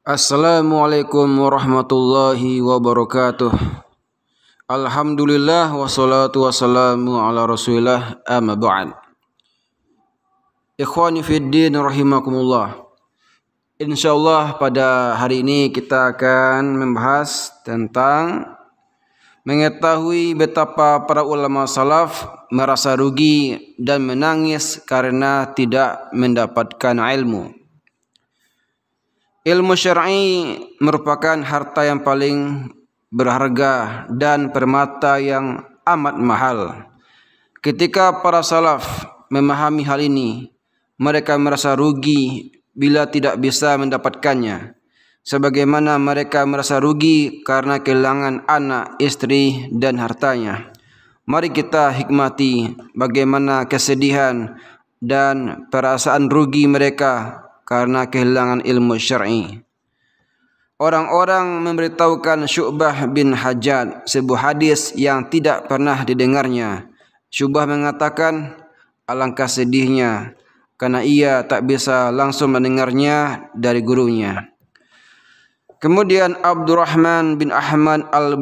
Assalamualaikum warahmatullahi wabarakatuh. Alhamdulillah wassalatu wassalamu ala Rasulillah amma ba'd. Ikhwani rahimakumullah. Insyaallah pada hari ini kita akan membahas tentang mengetahui betapa para ulama salaf merasa rugi dan menangis karena tidak mendapatkan ilmu. Ilmu syar'i merupakan harta yang paling berharga dan permata yang amat mahal. Ketika para salaf memahami hal ini, mereka merasa rugi bila tidak bisa mendapatkannya. Sebagaimana mereka merasa rugi karena kehilangan anak, istri dan hartanya. Mari kita hikmati bagaimana kesedihan dan perasaan rugi mereka karena kehilangan ilmu syar'i. Orang-orang memberitahukan Syubah bin Hajjad sebuah hadis yang tidak pernah didengarnya. Syubah mengatakan alangkah sedihnya karena ia tak bisa langsung mendengarnya dari gurunya. Kemudian Abdurrahman bin Ahmad al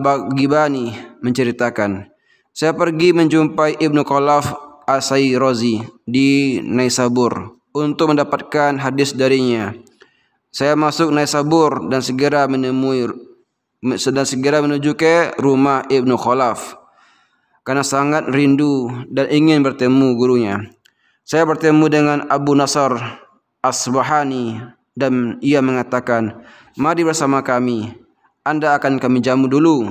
bagibani menceritakan, saya pergi menjumpai Ibnu Qalaf As-Sayrozi di Naisabur untuk mendapatkan hadis darinya. Saya masuk naik sabur dan segera menemui sedang segera menuju ke rumah ibn Khalaf karena sangat rindu dan ingin bertemu gurunya. Saya bertemu dengan Abu Nasr Asbahani dan ia mengatakan, "Mari bersama kami. Anda akan kami jamu dulu."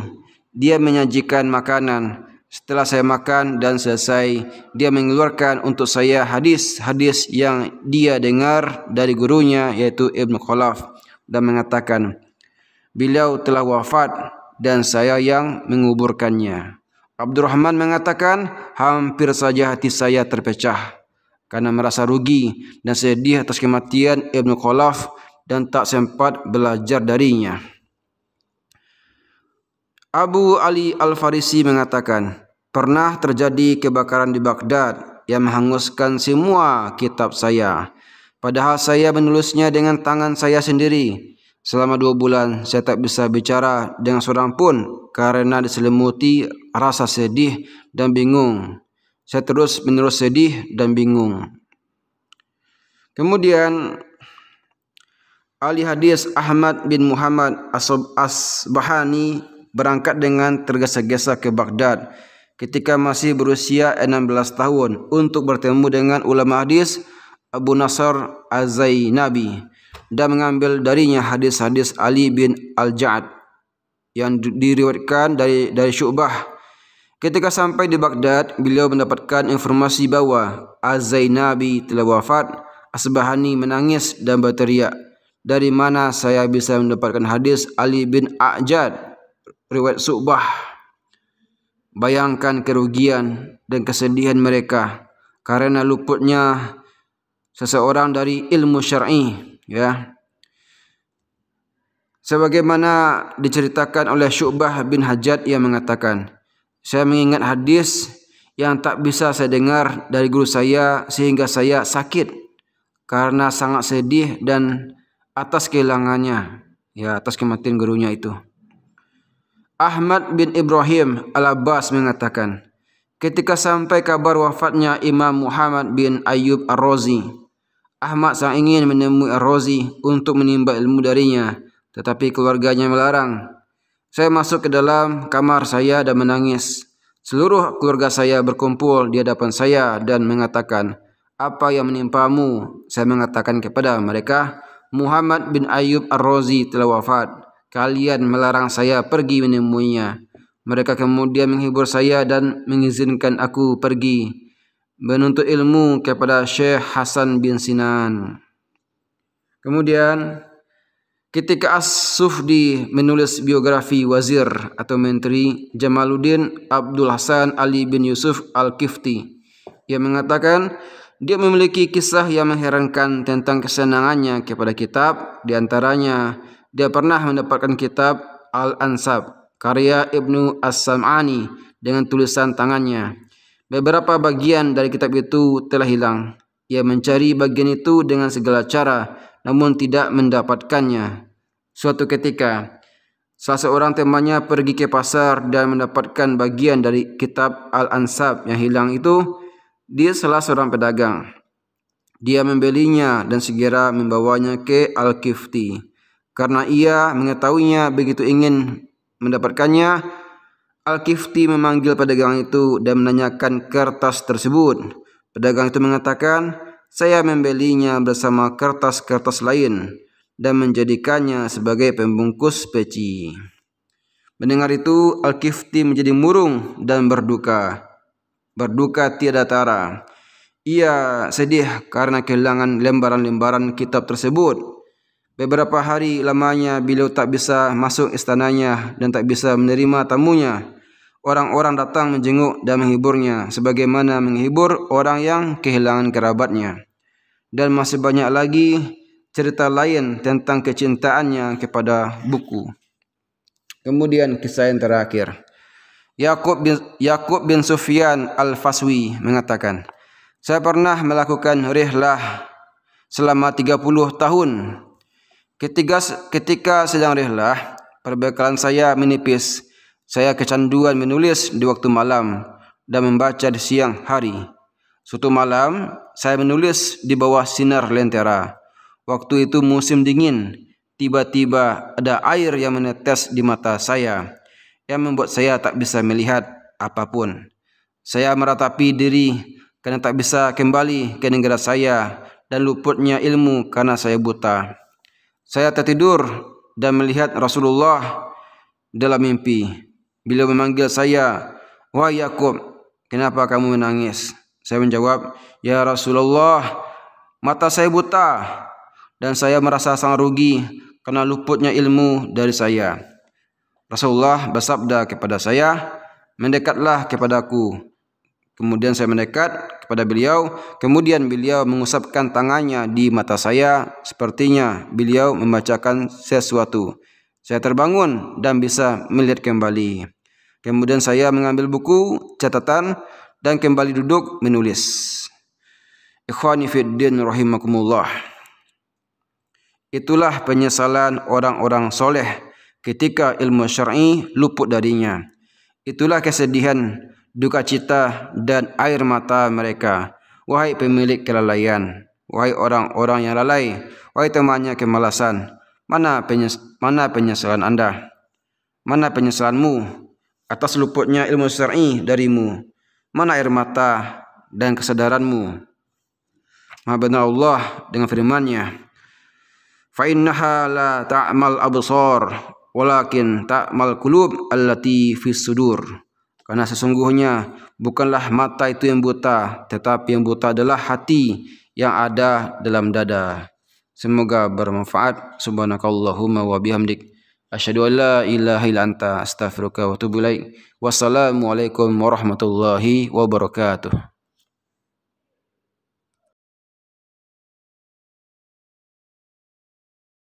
Dia menyajikan makanan Setelah saya makan dan selesai, dia mengeluarkan untuk saya hadis-hadis yang dia dengar dari gurunya yaitu Ibn Khulaf, dan mengatakan, Beliau telah wafat dan saya yang menguburkannya. Abdurrahman mengatakan, hampir saja hati saya terpecah karena merasa rugi dan sedih atas kematian Ibn Khulaf dan tak sempat belajar darinya. Abu Ali Al-Farisi mengatakan, Pernah terjadi kebakaran di Baghdad yang menghanguskan semua kitab saya. Padahal saya menulisnya dengan tangan saya sendiri. Selama dua bulan saya tak bisa bicara dengan seorang pun karena diselimuti rasa sedih dan bingung. Saya terus menerus sedih dan bingung. Kemudian Ali Hadis Ahmad bin Muhammad Asbahani berangkat dengan tergesa-gesa ke Baghdad ketika masih berusia 16 tahun untuk bertemu dengan ulama hadis Abu Nasr Az-Zainabi dan mengambil darinya hadis-hadis Ali bin Al-Ja'ad yang diriwayatkan dari dari Syu'bah. Ketika sampai di Baghdad, beliau mendapatkan informasi bahwa Az-Zainabi telah wafat. Asbahani menangis dan berteriak. Dari mana saya bisa mendapatkan hadis Ali bin A'jad? Riwayat Syu'bah. Bayangkan kerugian dan kesedihan mereka karena luputnya seseorang dari ilmu syar'i ya. Sebagaimana diceritakan oleh Syu'bah bin Hajat yang mengatakan, saya mengingat hadis yang tak bisa saya dengar dari guru saya sehingga saya sakit karena sangat sedih dan atas kehilangannya ya atas kematian gurunya itu. Ahmad bin Ibrahim Al-Abbas mengatakan, ketika sampai kabar wafatnya Imam Muhammad bin Ayyub Ar-Razi, Ahmad sang ingin menemui Ar-Razi untuk menimba ilmu darinya, tetapi keluarganya melarang. Saya masuk ke dalam kamar saya dan menangis. Seluruh keluarga saya berkumpul di hadapan saya dan mengatakan, apa yang menimpamu? Saya mengatakan kepada mereka, Muhammad bin Ayyub Ar-Razi telah wafat kalian melarang saya pergi menemuinya. Mereka kemudian menghibur saya dan mengizinkan aku pergi menuntut ilmu kepada Syekh Hasan bin Sinan. Kemudian ketika As-Sufdi menulis biografi wazir atau menteri Jamaluddin Abdul Hasan Ali bin Yusuf Al-Kifti. Ia mengatakan dia memiliki kisah yang mengherankan tentang kesenangannya kepada kitab. Di antaranya dia pernah mendapatkan kitab Al-Ansab karya Ibnu As-Sam'ani dengan tulisan tangannya. Beberapa bagian dari kitab itu telah hilang. Ia mencari bagian itu dengan segala cara namun tidak mendapatkannya. Suatu ketika, salah seorang temannya pergi ke pasar dan mendapatkan bagian dari kitab Al-Ansab yang hilang itu. di salah seorang pedagang. Dia membelinya dan segera membawanya ke Al-Kifti. Karena ia mengetahuinya begitu ingin mendapatkannya, Al-Kifti memanggil pedagang itu dan menanyakan kertas tersebut. Pedagang itu mengatakan, saya membelinya bersama kertas-kertas lain dan menjadikannya sebagai pembungkus peci. Mendengar itu, Al-Kifti menjadi murung dan berduka. Berduka tiada tara. Ia sedih karena kehilangan lembaran-lembaran kitab tersebut Beberapa hari lamanya beliau tak bisa masuk istananya dan tak bisa menerima tamunya. Orang-orang datang menjenguk dan menghiburnya sebagaimana menghibur orang yang kehilangan kerabatnya. Dan masih banyak lagi cerita lain tentang kecintaannya kepada buku. Kemudian kisah yang terakhir. Yakub bin, Yakub bin Sufyan Al-Faswi mengatakan, Saya pernah melakukan rihlah selama 30 tahun Ketika ketika sedang rehlah, perbekalan saya menipis. Saya kecanduan menulis di waktu malam dan membaca di siang hari. Suatu malam, saya menulis di bawah sinar lentera. Waktu itu musim dingin. Tiba-tiba ada air yang menetes di mata saya yang membuat saya tak bisa melihat apapun. Saya meratapi diri kerana tak bisa kembali ke negara saya dan luputnya ilmu karena saya buta. Saya tertidur dan melihat Rasulullah dalam mimpi. Beliau memanggil saya, "Wahai Yakub, kenapa kamu menangis?" Saya menjawab, "Ya Rasulullah, mata saya buta dan saya merasa sangat rugi kerana luputnya ilmu dari saya." Rasulullah bersabda kepada saya, "Mendekatlah kepadaku Kemudian saya mendekat kepada beliau. Kemudian beliau mengusapkan tangannya di mata saya. Sepertinya beliau membacakan sesuatu. Saya terbangun dan bisa melihat kembali. Kemudian saya mengambil buku, catatan dan kembali duduk menulis. Ikhwani Fiddin Rahimakumullah. Itulah penyesalan orang-orang soleh ketika ilmu syar'i luput darinya. Itulah kesedihan duka cita dan air mata mereka. Wahai pemilik kelalaian, wahai orang-orang yang lalai, wahai temannya kemalasan, mana, penyes mana penyesalan anda? Mana penyesalanmu atas luputnya ilmu syar'i darimu? Mana air mata dan kesedaranmu? Maha benar Allah dengan firman-Nya. Fa innaha la ta'mal absar walakin ta'mal qulub allati fis sudur. Karena sesungguhnya bukanlah mata itu yang buta, tetapi yang buta adalah hati yang ada dalam dada. Semoga bermanfaat. Subhanakallahumma wa bihamdik. Asyhadu an la ilaha illa anta astaghfiruka wa atubu ilaik. Wassalamualaikum warahmatullahi wabarakatuh.